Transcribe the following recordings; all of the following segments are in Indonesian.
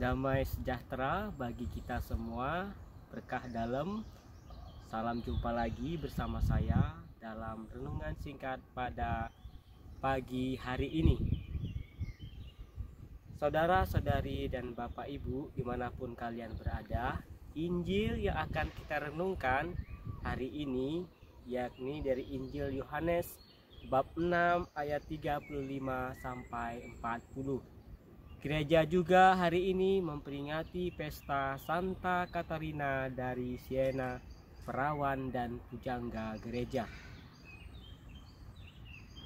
Damai sejahtera bagi kita semua, berkah dalam. Salam jumpa lagi bersama saya dalam renungan singkat pada pagi hari ini. Saudara-saudari dan Bapak Ibu dimanapun kalian berada, Injil yang akan kita renungkan hari ini yakni dari Injil Yohanes bab 6 ayat 35 sampai 40. Gereja juga hari ini memperingati pesta Santa Katarina dari Siena, perawan dan pujangga gereja.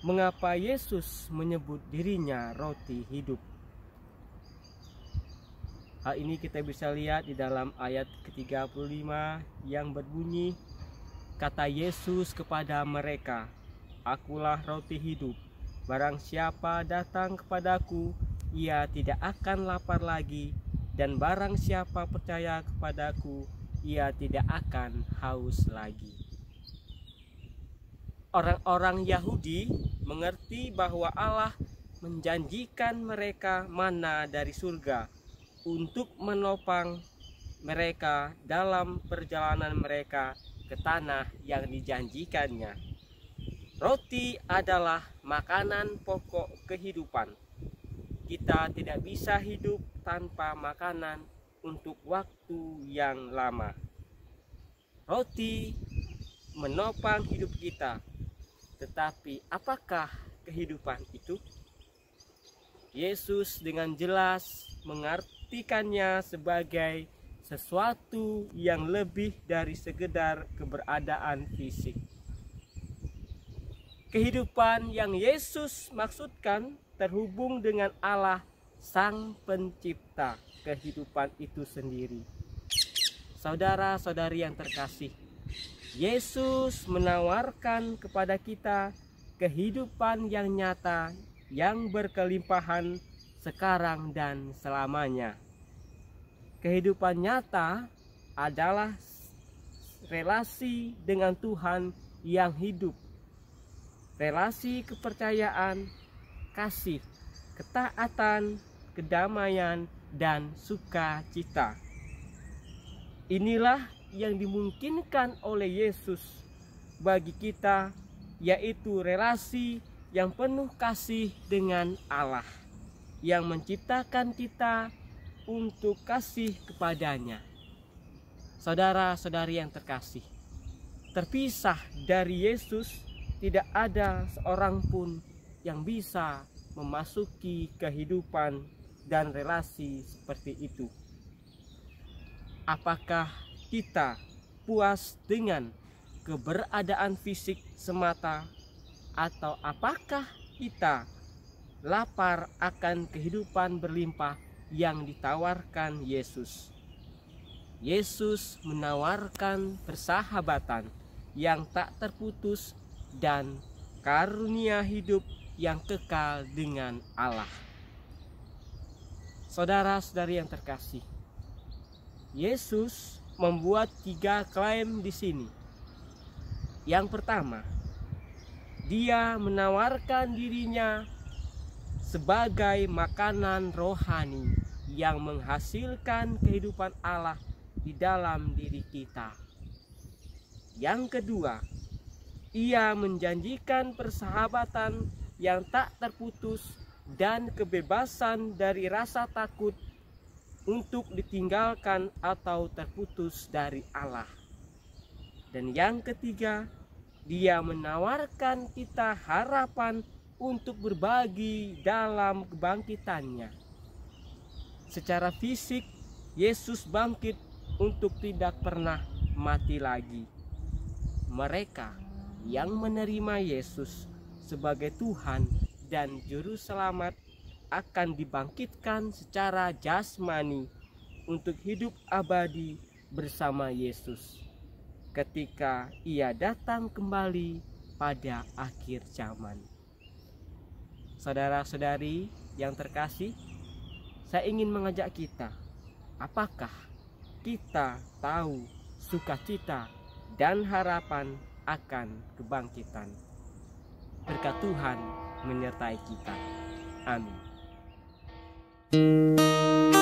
Mengapa Yesus menyebut dirinya roti hidup? Hal ini kita bisa lihat di dalam ayat ke-35 yang berbunyi, Kata Yesus kepada mereka, Akulah roti hidup, barang siapa datang kepadaku, ia tidak akan lapar lagi, dan barang siapa percaya kepadaku, ia tidak akan haus lagi. Orang-orang Yahudi mengerti bahwa Allah menjanjikan mereka mana dari surga untuk menopang mereka dalam perjalanan mereka ke tanah yang dijanjikannya. Roti adalah makanan pokok kehidupan kita tidak bisa hidup tanpa makanan untuk waktu yang lama. Roti menopang hidup kita, tetapi apakah kehidupan itu? Yesus dengan jelas mengartikannya sebagai sesuatu yang lebih dari sekedar keberadaan fisik. Kehidupan yang Yesus maksudkan terhubung dengan Allah Sang Pencipta kehidupan itu sendiri. Saudara-saudari yang terkasih, Yesus menawarkan kepada kita kehidupan yang nyata yang berkelimpahan sekarang dan selamanya. Kehidupan nyata adalah relasi dengan Tuhan yang hidup, relasi kepercayaan, kasih, ketaatan, kedamaian, dan sukacita. Inilah yang dimungkinkan oleh Yesus bagi kita, yaitu relasi yang penuh kasih dengan Allah yang menciptakan kita untuk kasih kepadanya. Saudara-saudari yang terkasih, terpisah dari Yesus tidak ada seorang pun yang bisa memasuki kehidupan dan relasi seperti itu. Apakah kita puas dengan keberadaan fisik semata, atau apakah kita lapar akan kehidupan berlimpah yang ditawarkan Yesus? Yesus menawarkan persahabatan yang tak terputus dan karunia hidup yang kekal dengan Allah. Saudara-saudari yang terkasih, Yesus membuat tiga klaim di sini. Yang pertama, dia menawarkan dirinya sebagai makanan rohani yang menghasilkan kehidupan Allah di dalam diri kita. Yang kedua, ia menjanjikan persahabatan yang tak terputus dan kebebasan dari rasa takut untuk ditinggalkan atau terputus dari Allah. Dan yang ketiga, dia menawarkan kita harapan untuk berbagi dalam kebangkitannya. Secara fisik, Yesus bangkit untuk tidak pernah mati lagi. Mereka yang menerima Yesus sebagai Tuhan dan Juru Selamat akan dibangkitkan secara jasmani untuk hidup abadi bersama Yesus ketika ia datang kembali pada akhir zaman. Saudara-saudari yang terkasih, saya ingin mengajak kita, apakah kita tahu sukacita dan harapan akan kebangkitan? Berkat Tuhan menyertai kita. Amin.